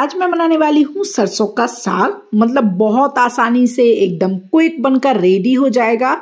आज मैं बनाने वाली हूँ सरसों का साग मतलब बहुत आसानी से एकदम क्विक बनकर रेडी हो जाएगा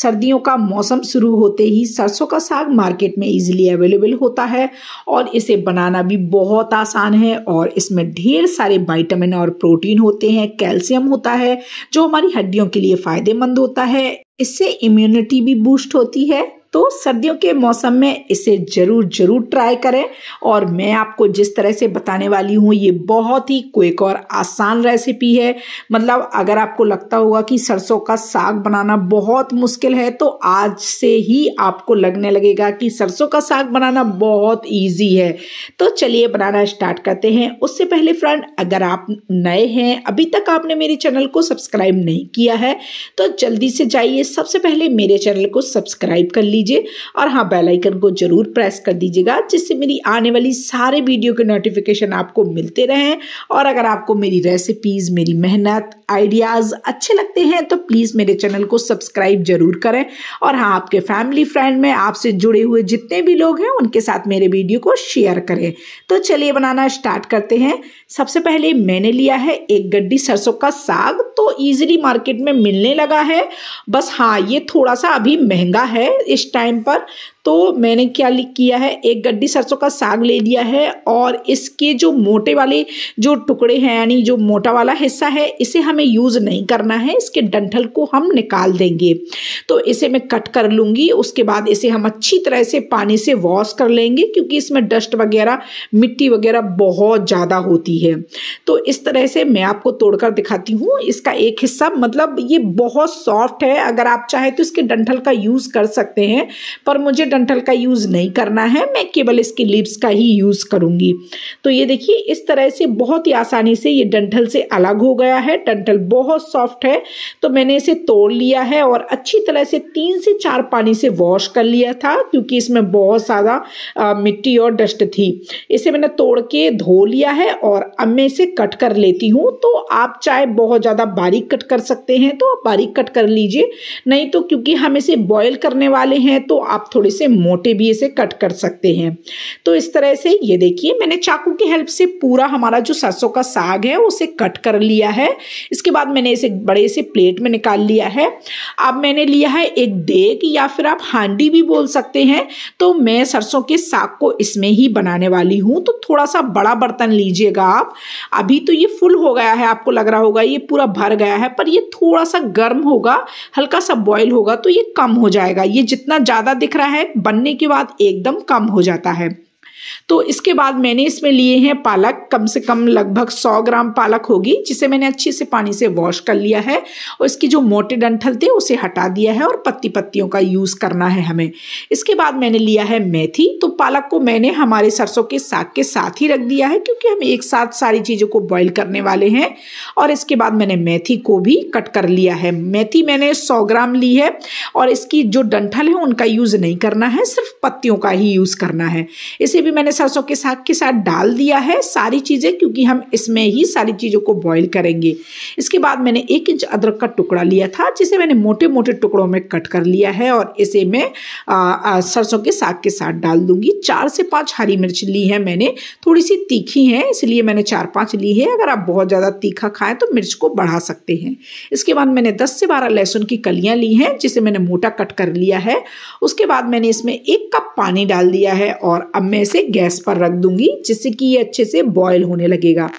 सर्दियों का मौसम शुरू होते ही सरसों का साग मार्केट में इजीली अवेलेबल होता है और इसे बनाना भी बहुत आसान है और इसमें ढेर सारे विटामिन और प्रोटीन होते हैं कैल्शियम होता है जो हमारी हड्डियों के लिए फायदेमंद होता है इससे इम्यूनिटी भी बूस्ट होती है तो सर्दियों के मौसम में इसे ज़रूर ज़रूर ट्राई करें और मैं आपको जिस तरह से बताने वाली हूँ ये बहुत ही क्विक और आसान रेसिपी है मतलब अगर आपको लगता होगा कि सरसों का साग बनाना बहुत मुश्किल है तो आज से ही आपको लगने लगेगा कि सरसों का साग बनाना बहुत ईजी है तो चलिए बनाना स्टार्ट करते हैं उससे पहले फ्रेंड अगर आप नए हैं अभी तक आपने मेरे चैनल को सब्सक्राइब नहीं किया है तो जल्दी से जाइए सबसे पहले मेरे चैनल को सब्सक्राइब कर लीजिए दीजिए और हाँ बेलाइकन को जरूर प्रेस कर दीजिएगा जिससे मेरी आने वाली सारे वीडियो के नोटिफिकेशन आपको मिलते रहें और अगर आपको मेरी रेसिपीज़ मेरी मेहनत आइडियाज़ अच्छे लगते हैं तो प्लीज़ मेरे चैनल को सब्सक्राइब जरूर करें और हाँ आपके फैमिली फ्रेंड में आपसे जुड़े हुए जितने भी लोग हैं उनके साथ मेरे वीडियो को शेयर करें तो चलिए बनाना स्टार्ट करते हैं सबसे पहले मैंने लिया है एक गड्डी सरसों का साग तो ईजिली मार्केट में मिलने लगा है बस हाँ ये थोड़ा सा अभी महंगा है इस टाइम पर तो मैंने क्या किया है एक गड्ढी सरसों का साग ले लिया है और इसके जो मोटे वाले जो टुकड़े हैं यानी जो मोटा वाला हिस्सा है इसे हमें यूज़ नहीं करना है इसके डंठल को हम निकाल देंगे तो इसे मैं कट कर लूँगी उसके बाद इसे हम अच्छी तरह से पानी से वॉश कर लेंगे क्योंकि इसमें डस्ट वगैरह मिट्टी वगैरह बहुत ज़्यादा होती है तो इस तरह से मैं आपको तोड़कर दिखाती हूँ इसका एक हिस्सा मतलब ये बहुत सॉफ्ट है अगर आप चाहें तो इसके डंठल का यूज़ कर सकते हैं पर मुझे डंठल का यूज़ नहीं करना है मैं केवल इसके लिप्स का ही यूज़ करूँगी तो ये देखिए इस तरह से बहुत ही आसानी से ये डंठल से अलग हो गया है डंठल बहुत सॉफ्ट है तो मैंने इसे तोड़ लिया है और अच्छी तरह से तीन से चार पानी से वॉश कर लिया था क्योंकि इसमें बहुत ज़्यादा मिट्टी और डस्ट थी इसे मैंने तोड़ के धो लिया है और अब मैं इसे कट कर लेती हूँ तो आप चाहे बहुत ज़्यादा बारीक कट कर सकते हैं तो आप बारीक कट कर लीजिए नहीं तो क्योंकि हम इसे बॉयल करने वाले हैं तो आप थोड़े से उसे मोटे भी इसे कट कर सकते हैं तो इस तरह से ये देखिए मैंने चाकू की हेल्प से पूरा हमारा जो सरसों का साग है उसे कट कर लिया है इसके बाद मैंने इसे बड़े से प्लेट में निकाल लिया है अब मैंने लिया है एक देग या फिर आप हांडी भी बोल सकते हैं तो मैं सरसों के साग को इसमें ही बनाने वाली हूँ तो थोड़ा सा बड़ा बर्तन लीजिएगा आप अभी तो ये फुल हो गया है आपको लग रहा होगा ये पूरा भर गया है पर ये थोड़ा सा गर्म होगा हल्का सा बॉयल होगा तो ये कम हो जाएगा ये जितना ज़्यादा दिख रहा है बनने के बाद एकदम कम हो जाता है तो इसके बाद मैंने इसमें लिए हैं पालक कम से कम लगभग 100 ग्राम पालक होगी जिसे मैंने अच्छे से पानी से वॉश कर लिया है और इसकी जो मोटे डंठल थे उसे हटा दिया है और पत्ती पत्तियों का यूज़ करना है हमें इसके बाद मैंने लिया है मेथी तो पालक को मैंने हमारे सरसों के साग के साथ ही रख दिया है क्योंकि हम एक साथ सारी चीज़ों को बॉयल करने वाले हैं और इसके बाद मैंने मेथी को भी कट कर लिया है मेथी मैंने सौ ग्राम ली है और इसकी जो डंठल है उनका यूज़ नहीं करना है सिर्फ पत्तियों का ही यूज़ करना है इसे भी मैंने सरसों के साग के साथ डाल दिया है सारी चीज़ें क्योंकि हम इसमें ही सारी चीज़ों को बॉईल करेंगे इसके बाद मैंने एक इंच अदरक का टुकड़ा लिया था जिसे मैंने मोटे मोटे टुकड़ों में कट कर लिया है और इसे मैं सरसों के साग के साथ डाल दूंगी चार से पाँच हरी मिर्च ली है मैंने थोड़ी सी तीखी है इसलिए मैंने चार पाँच ली है अगर आप बहुत ज़्यादा तीखा खाएँ तो मिर्च को बढ़ा सकते हैं इसके बाद मैंने दस से बारह लहसुन की कलियाँ ली हैं जिसे मैंने मोटा कट कर लिया है उसके बाद मैंने इसमें एक कप पानी डाल दिया है और अब मैं इसे गैस पर रख दूंगी जिससे कि ये अच्छे से बॉयल होने लगेगा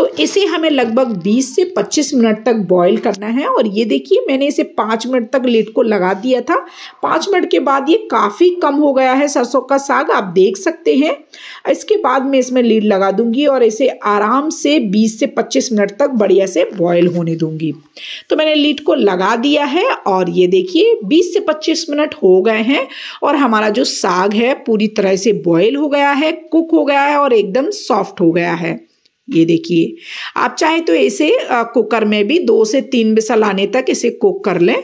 तो इसे हमें लगभग 20 से 25 मिनट तक बॉईल करना है और ये देखिए मैंने इसे पाँच मिनट तक लीड को लगा दिया था पाँच मिनट के बाद ये काफ़ी कम हो गया है सरसों का साग आप देख सकते हैं इसके बाद मैं इसमें लीड लगा दूंगी और इसे आराम से 20 से 25 मिनट तक बढ़िया से बॉयल होने दूंगी तो मैंने लीड को लगा दिया है और ये देखिए 20 से 25 मिनट हो गए हैं और हमारा जो साग है पूरी तरह से बॉयल हो गया है कुक हो गया है और एकदम सॉफ्ट हो गया है ये देखिए आप चाहे तो इसे कुकर में भी दो से तीन बिसल आने तक इसे कुक कर लें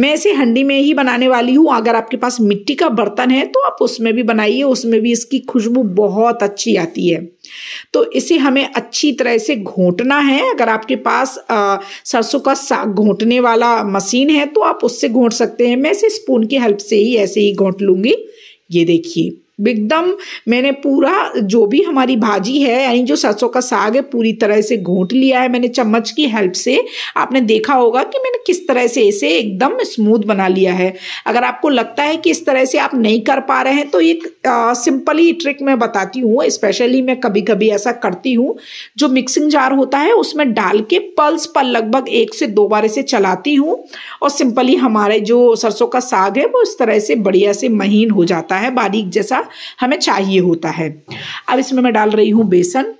मैं इसे हंडी में ही बनाने वाली हूँ अगर आपके पास मिट्टी का बर्तन है तो आप उसमें भी बनाइए उसमें भी इसकी खुशबू बहुत अच्छी आती है तो इसे हमें अच्छी तरह से घोटना है अगर आपके पास सरसों का साग घोटने वाला मशीन है तो आप उससे घोट सकते हैं मैं इसे स्पून की हेल्प से ही ऐसे ही घोट लूँगी ये देखिए एकदम मैंने पूरा जो भी हमारी भाजी है यानी जो सरसों का साग है पूरी तरह से घोंट लिया है मैंने चम्मच की हेल्प से आपने देखा होगा कि मैंने किस तरह से इसे एकदम स्मूथ बना लिया है अगर आपको लगता है कि इस तरह से आप नहीं कर पा रहे हैं तो एक सिंपली ट्रिक मैं बताती हूँ स्पेशली मैं कभी कभी ऐसा करती हूँ जो मिक्सिंग जार होता है उसमें डाल के पल्स पर लगभग एक से दो बार इसे चलाती हूँ और सिंपली हमारे जो सरसों का साग है वो इस तरह से बढ़िया से महीन हो जाता है बारीक जैसा हमें चाहिए होता है अब इसमें मैं डाल रही हूँ बेसन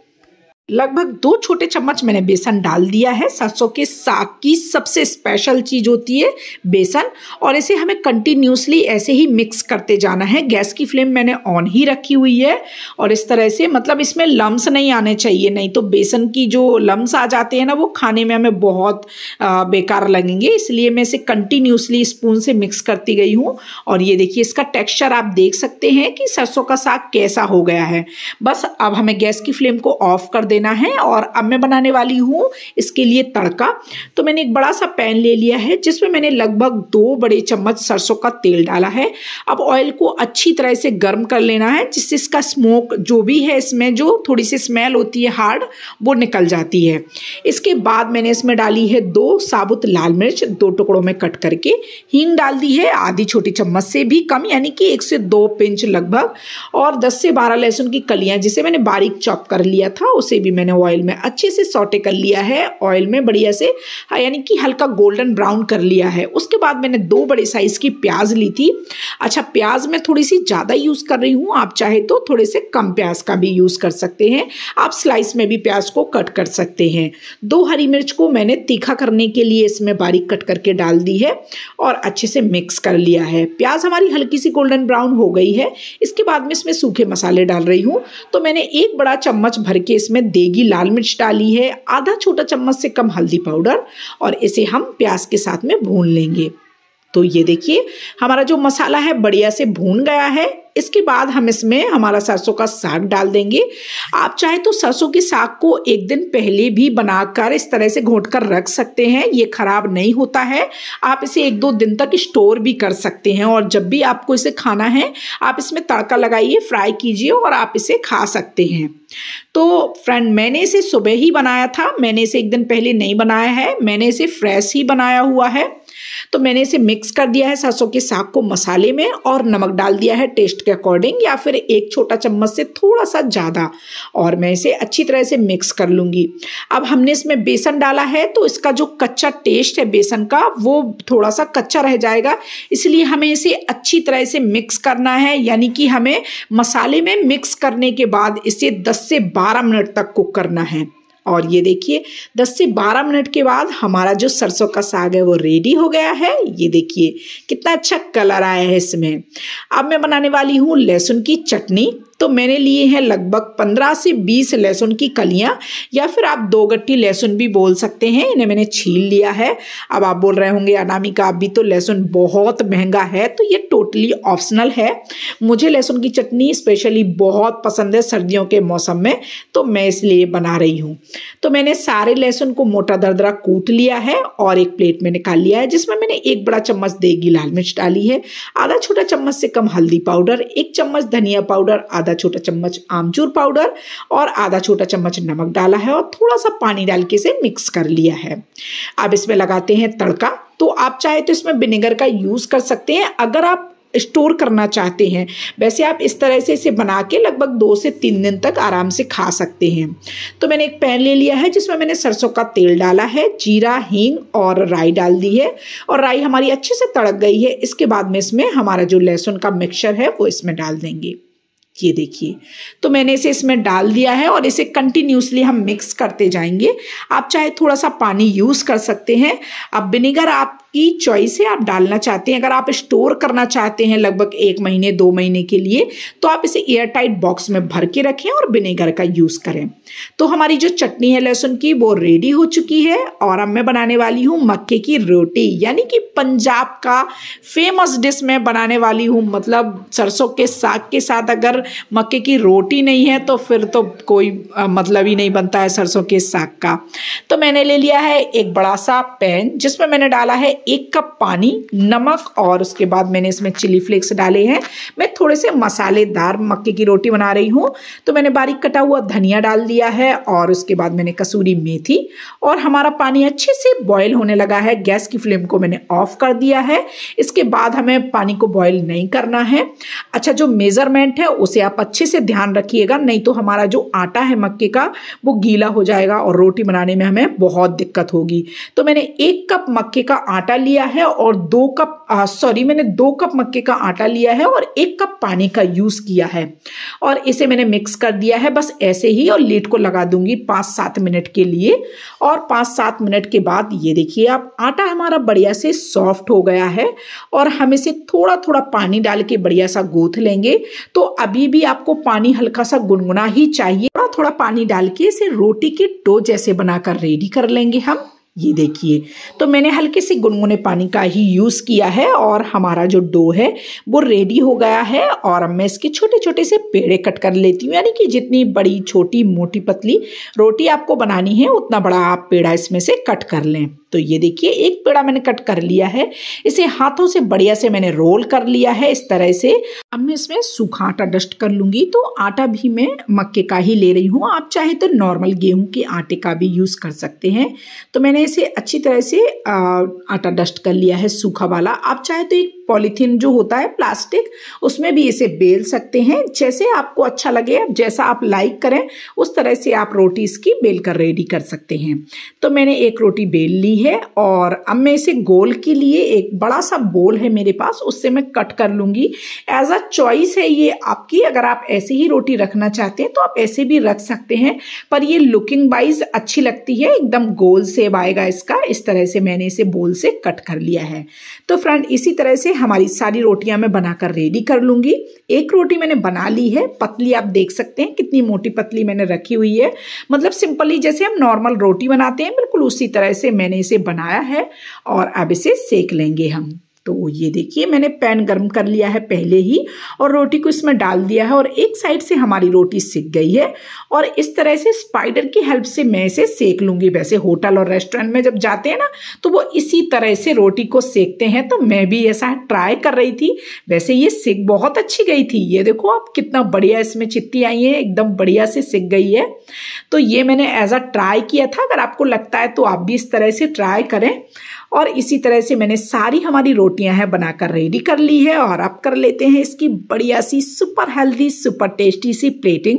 लगभग दो छोटे चम्मच मैंने बेसन डाल दिया है सरसों के साग की सबसे स्पेशल चीज होती है बेसन और इसे हमें कंटिन्यूसली ऐसे ही मिक्स करते जाना है गैस की फ्लेम मैंने ऑन ही रखी हुई है और इस तरह से मतलब इसमें लम्स नहीं आने चाहिए नहीं तो बेसन की जो लम्स आ जाते हैं ना वो खाने में हमें बहुत बेकार लगेंगे इसलिए मैं इसे कंटिन्यूसली स्पून से मिक्स करती गई हूँ और ये देखिए इसका टेक्स्चर आप देख सकते हैं कि सरसों का साग कैसा हो गया है बस अब हमें गैस की फ्लेम को ऑफ कर देना है और अब मैं बनाने वाली हूँ इसके लिए तड़का तो मैंने एक बड़ा सा पैन ले लिया है जिसमें मैंने लगभग दो बड़े चम्मच सरसों का तेल डाला है अब ऑयल को अच्छी तरह से गर्म कर लेना है जिससे इसका स्मोक जो भी है इसमें जो थोड़ी सी स्मेल होती है हार्ड वो निकल जाती है इसके बाद मैंने इसमें डाली है दो साबुत लाल मिर्च दो टुकड़ों में कट करके हींग डाल दी है आधी छोटी चम्मच से भी कम यानी कि एक से दो पिंच लगभग और दस से बारह लहसुन की कलियाँ जिसे मैंने बारीक चॉप कर लिया था उसे भी मैंने ऑयल में अच्छे से सोटे कर लिया है ऑयल में बढ़िया से हाँ, यानी कि हल्का गोल्डन ब्राउन कर लिया है उसके बाद मैंने दो बड़े साइज़ की प्याज ली थी अच्छा प्याज मैं थोड़ी सी ज़्यादा यूज़ कर रही हूँ आप चाहे तो थोड़े से कम प्याज का भी यूज़ कर सकते हैं आप स्लाइस में भी प्याज को कट कर सकते हैं दो हरी मिर्च को मैंने तीखा करने के लिए इसमें बारीक कट करके डाल दी है और अच्छे से मिक्स कर लिया है प्याज हमारी हल्की सी गोल्डन ब्राउन हो गई है इसके बाद में इसमें सूखे मसाले डाल रही हूँ तो मैंने एक बड़ा चम्मच भर के इसमें देगी लाल मिर्च डाली है आधा छोटा चम्मच से कम हल्दी पाउडर और इसे हम प्याज के साथ में भून लेंगे तो ये देखिए हमारा जो मसाला है बढ़िया से भून गया है इसके बाद हम इसमें हमारा सरसों का साग डाल देंगे आप चाहे तो सरसों के साग को एक दिन पहले भी बनाकर इस तरह से घोट कर रख सकते हैं ये खराब नहीं होता है आप इसे एक दो दिन तक स्टोर भी कर सकते हैं और जब भी आपको इसे खाना है आप इसमें तड़का लगाइए फ्राई कीजिए और आप इसे खा सकते हैं तो फ्रेंड मैंने इसे सुबह ही बनाया था मैंने इसे एक दिन पहले नहीं बनाया है मैंने इसे फ्रेश ही बनाया हुआ है तो मैंने इसे मिक्स कर दिया है सरसों के साग को मसाले में और नमक डाल दिया है टेस्ट के अकॉर्डिंग या फिर एक छोटा चम्मच से थोड़ा सा ज़्यादा और मैं इसे अच्छी तरह से मिक्स कर लूँगी अब हमने इसमें बेसन डाला है तो इसका जो कच्चा टेस्ट है बेसन का वो थोड़ा सा कच्चा रह जाएगा इसलिए हमें इसे अच्छी तरह से मिक्स करना है यानी कि हमें मसाले में मिक्स करने के बाद इसे 10 से 12 मिनट तक कुक करना है और ये देखिए 10 से 12 मिनट के बाद हमारा जो सरसों का साग है वो रेडी हो गया है ये देखिए कितना अच्छा कलर आया है इसमें अब मैं बनाने वाली हूँ लहसुन की चटनी तो मैंने लिए हैं लगभग पंद्रह से बीस लहसुन की कलियाँ या फिर आप दो गट्टी लहसुन भी बोल सकते हैं इन्हें मैंने छील लिया है अब आप बोल रहे होंगे अनामिका अभी तो लहसुन बहुत महंगा है तो ये टोटली ऑप्शनल है मुझे लहसुन की चटनी स्पेशली बहुत पसंद है सर्दियों के मौसम में तो मैं इसलिए बना रही हूँ तो मैंने सारे लहसुन को मोटा दरदरा कूट लिया है और एक प्लेट में निकाल लिया है जिसमें मैंने एक बड़ा चम्मच देगी लाल मिर्च डाली है आधा छोटा चम्मच से कम हल्दी पाउडर एक चम्मच धनिया पाउडर आधा आधा छोटा चम्मच आमचूर पाउडर और आधा छोटा चम्मच नमक डाला है और थोड़ा सा पानी डाल के इसे मिक्स कर लिया है अब इसमें लगाते हैं तड़का तो आप चाहे तो इसमें विनेगर का यूज़ कर सकते हैं अगर आप स्टोर करना चाहते हैं वैसे आप इस तरह से इसे बना के लगभग दो से तीन दिन तक आराम से खा सकते हैं तो मैंने एक पैन ले लिया है जिसमें मैंने सरसों का तेल डाला है जीरा हींग और राई डाल दी है और राई हमारी अच्छे से तड़क गई है इसके बाद में इसमें हमारा जो लहसुन का मिक्सचर है वो इसमें डाल देंगे ये देखिए तो मैंने इसे इसमें डाल दिया है और इसे कंटिन्यूसली हम मिक्स करते जाएंगे आप चाहे थोड़ा सा पानी यूज़ कर सकते हैं अब विनेगर आपकी चॉइस है आप डालना चाहते हैं अगर आप स्टोर करना चाहते हैं लगभग एक महीने दो महीने के लिए तो आप इसे एयर टाइट बॉक्स में भर के रखें और विनेगर का यूज़ करें तो हमारी जो चटनी है लहसुन की वो रेडी हो चुकी है और अब मैं बनाने वाली हूँ मक्के की रोटी यानी कि पंजाब का फेमस डिश मैं बनाने वाली हूँ मतलब सरसों के साग के साथ अगर मक्के की रोटी नहीं है तो फिर तो कोई मतलब ही नहीं बनता है सरसों के साग का तो मैंने ले लिया है एक बड़ा सा पैन जिसमें मैंने डाला है एक कप पानी नमक और उसके बाद मैंने इसमें चिली फ्लेक्स डाले हैं मैं थोड़े से मसालेदार मक्के की रोटी बना रही हूँ तो मैंने बारीक कटा हुआ धनिया डाल दिया है और उसके बाद मैंने कसूरी मेथी और हमारा पानी अच्छे से बॉयल होने लगा है गैस की फ्लेम को मैंने ऑफ कर दिया है इसके बाद हमें पानी को बॉयल नहीं करना है अच्छा जो मेजरमेंट है उस उसे आप अच्छे से ध्यान रखिएगा नहीं तो हमारा जो आटा है मक्के का वो गीला हो जाएगा और रोटी बनाने में हमें बहुत दिक्कत होगी तो मैंने एक कप मक्के का आटा लिया है और दो कप सॉरी मैंने दो कप मक्के का आटा लिया है और एक कप पानी का यूज़ किया है और इसे मैंने मिक्स कर दिया है बस ऐसे ही और लीड को लगा दूंगी पाँच सात मिनट के लिए और पाँच सात मिनट के बाद ये देखिए आप आटा हमारा बढ़िया से सॉफ्ट हो गया है और हम इसे थोड़ा थोड़ा पानी डाल के बढ़िया सा गूथ लेंगे तो अभी कभी भी आपको पानी हल्का सा गुनगुना ही चाहिए थोड़ा थोड़ा पानी डाल के इसे रोटी के डो जैसे बनाकर रेडी कर लेंगे हम ये देखिए तो मैंने हल्के से गुनगुने पानी का ही यूज़ किया है और हमारा जो डो है वो रेडी हो गया है और अब मैं इसके छोटे छोटे से पेड़े कट कर लेती हूँ यानी कि जितनी बड़ी छोटी मोटी पतली रोटी आपको बनानी है उतना बड़ा आप पेड़ा इसमें से कट कर लें तो ये देखिए एक पेड़ा मैंने कट कर लिया है इसे हाथों से बढ़िया से मैंने रोल कर लिया है इस तरह से अब मैं इसमें सूखा आटा डस्ट कर लूंगी तो आटा भी मैं मक्के का ही ले रही हूँ आप चाहे तो नॉर्मल गेहूं के आटे का भी यूज़ कर सकते हैं तो मैंने इसे अच्छी तरह से आटा डस्ट कर लिया है सूखा वाला आप चाहे तो एक पॉलीथीन जो होता है प्लास्टिक उसमें भी इसे बेल सकते हैं जैसे आपको अच्छा लगे जैसा आप लाइक करें उस तरह से आप रोटी इसकी बेल कर रेडी कर सकते हैं तो मैंने एक रोटी बेल ली है है और अब मैं इसे गोल के लिए एक बड़ा सा बोल है मेरे पास उससे मैं कट कर लूंगी एज अ चॉइस है ये आपकी अगर आप ऐसे ही रोटी रखना चाहते हैं तो आप ऐसे भी रख सकते हैं पर ये लुकिंग वाइज अच्छी लगती है एकदम गोल सेब आएगा इसका इस तरह से मैंने इसे बोल से कट कर लिया है तो फ्रेंड इसी तरह से हमारी सारी रोटियां मैं बनाकर रेडी कर लूंगी एक रोटी मैंने बना ली है पतली आप देख सकते हैं कितनी मोटी पतली मैंने रखी हुई है मतलब सिंपली जैसे हम नॉर्मल रोटी बनाते हैं बिल्कुल उसी तरह से मैंने इसे इसे बनाया है और अब इसे सेक लेंगे हम तो ये देखिए मैंने पैन गर्म कर लिया है पहले ही और रोटी को इसमें डाल दिया है और एक साइड से हमारी रोटी सिक गई है और इस तरह से स्पाइडर की हेल्प से मैं इसे सेक लूँगी वैसे होटल और रेस्टोरेंट में जब जाते हैं ना तो वो इसी तरह से रोटी को सेकते हैं तो मैं भी ऐसा ट्राई कर रही थी वैसे ये सिक बहुत अच्छी गई थी ये देखो आप कितना बढ़िया इसमें चित्ती आई है एकदम बढ़िया से सिक गई है तो ये मैंने एज अ ट्राई किया था अगर आपको लगता है तो आप भी इस तरह से ट्राई करें और इसी तरह से मैंने सारी हमारी रोटियां हैं बनाकर रेडी कर ली है और अब कर लेते हैं इसकी बढ़िया सी सुपर हेल्दी सुपर टेस्टी सी प्लेटिंग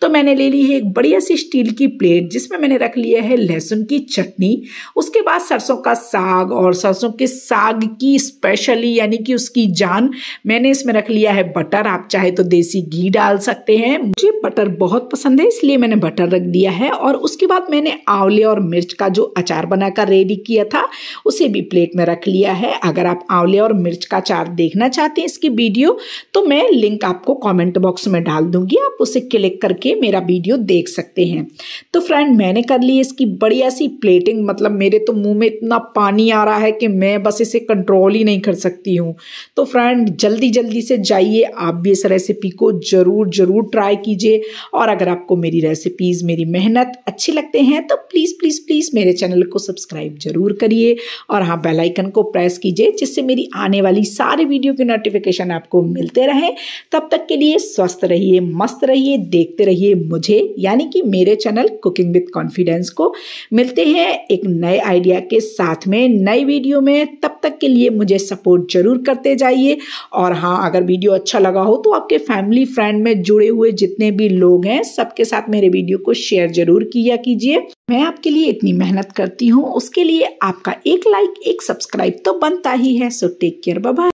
तो मैंने ले ली है एक बढ़िया सी स्टील की प्लेट जिसमें मैंने रख लिया है लहसुन की चटनी उसके बाद सरसों का साग और सरसों के साग की स्पेशली यानी कि उसकी जान मैंने इसमें रख लिया है बटर आप चाहे तो देसी घी डाल सकते हैं मुझे बटर बहुत पसंद है इसलिए मैंने बटर रख दिया है और उसके बाद मैंने आंवले और मिर्च का जो अचार बनाकर रेडी किया था उसे भी प्लेट में रख लिया है अगर आप आंवले और मिर्च का चार देखना चाहते हैं इसकी वीडियो तो मैं लिंक आपको कमेंट बॉक्स में डाल दूंगी आप उसे क्लिक करके मेरा वीडियो देख सकते हैं तो फ्रेंड मैंने कर ली इसकी बढ़िया सी प्लेटिंग मतलब मेरे तो मुंह में इतना पानी आ रहा है कि मैं बस इसे कंट्रोल ही नहीं कर सकती हूँ तो फ्रेंड जल्दी जल्दी से जाइए आप भी इस रेसिपी को ज़रूर ज़रूर ट्राई कीजिए और अगर आपको मेरी रेसिपीज़ मेरी मेहनत अच्छी लगते हैं तो प्लीज़ प्लीज़ प्लीज़ मेरे चैनल को सब्सक्राइब ज़रूर करिए और हाँ बेलाइकन को प्रेस कीजिए जिससे मेरी आने वाली सारी वीडियो की नोटिफिकेशन आपको मिलते रहे तब तक के लिए स्वस्थ रहिए मस्त रहिए देखते रहिए मुझे यानी कि मेरे चैनल कुकिंग विथ कॉन्फिडेंस को मिलते हैं एक नए आइडिया के साथ में नई वीडियो में तब तक के लिए मुझे सपोर्ट जरूर करते जाइए और हाँ अगर वीडियो अच्छा लगा हो तो आपके फैमिली फ्रेंड में जुड़े हुए जितने भी लोग हैं सबके साथ मेरे वीडियो को शेयर जरूर किया कीजिए मैं आपके लिए इतनी मेहनत करती हूँ उसके लिए आपका एक लाइक एक सब्सक्राइब तो बनता ही है सो टेक केयर बाय